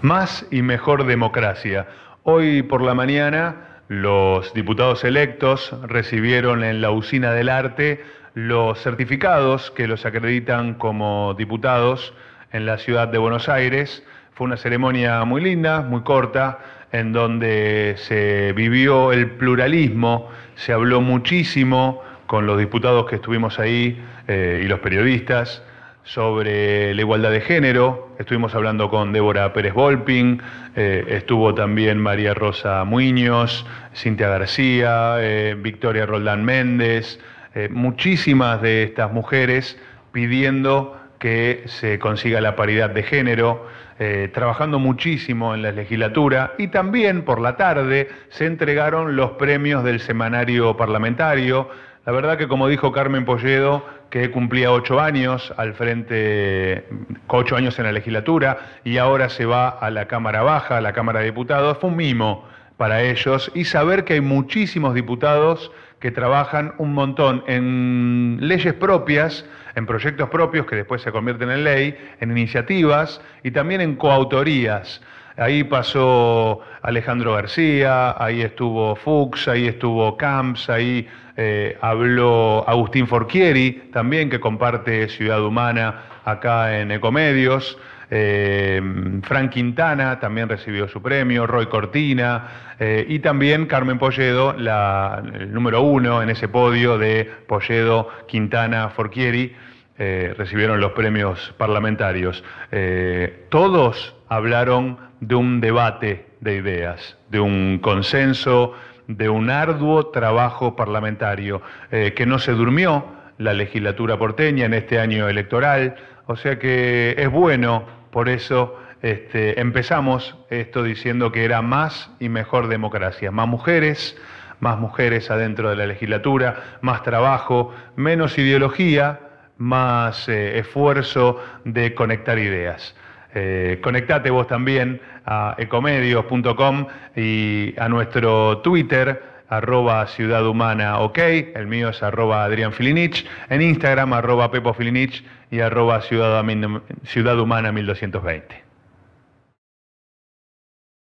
Más y mejor democracia. Hoy por la mañana los diputados electos recibieron en la usina del arte los certificados que los acreditan como diputados en la ciudad de Buenos Aires. Fue una ceremonia muy linda, muy corta, en donde se vivió el pluralismo, se habló muchísimo con los diputados que estuvimos ahí eh, y los periodistas sobre la igualdad de género. Estuvimos hablando con Débora Pérez Volping, eh, estuvo también María Rosa Muñoz, Cintia García, eh, Victoria Roldán Méndez, eh, muchísimas de estas mujeres pidiendo que se consiga la paridad de género, trabajando muchísimo en la legislatura y también por la tarde se entregaron los premios del semanario parlamentario, la verdad que como dijo Carmen Polledo, que cumplía ocho años al frente, ocho años en la legislatura, y ahora se va a la Cámara Baja, a la Cámara de Diputados, fue un mimo para ellos y saber que hay muchísimos diputados que trabajan un montón en leyes propias, en proyectos propios que después se convierten en ley, en iniciativas y también en coautorías. Ahí pasó Alejandro García, ahí estuvo Fuchs, ahí estuvo Camps, ahí eh, habló Agustín Forquieri también, que comparte Ciudad Humana acá en Ecomedios. Eh, Frank Quintana también recibió su premio, Roy Cortina eh, y también Carmen Polledo, la, el número uno en ese podio de Polledo, Quintana, Forquieri, recibieron los premios parlamentarios. todos hablaron de un debate de ideas, de un consenso, de un arduo trabajo parlamentario, eh, que no se durmió la legislatura porteña en este año electoral, o sea que es bueno, por eso este, empezamos esto diciendo que era más y mejor democracia, más mujeres, más mujeres adentro de la legislatura, más trabajo, menos ideología, más eh, esfuerzo de conectar ideas. Eh, conectate vos también a ecomedios.com y a nuestro Twitter arroba Ciudad Humana OK, el mío es arroba Adrián en Instagram arroba Pepo Filinich y arroba Ciudad, Humana 1220.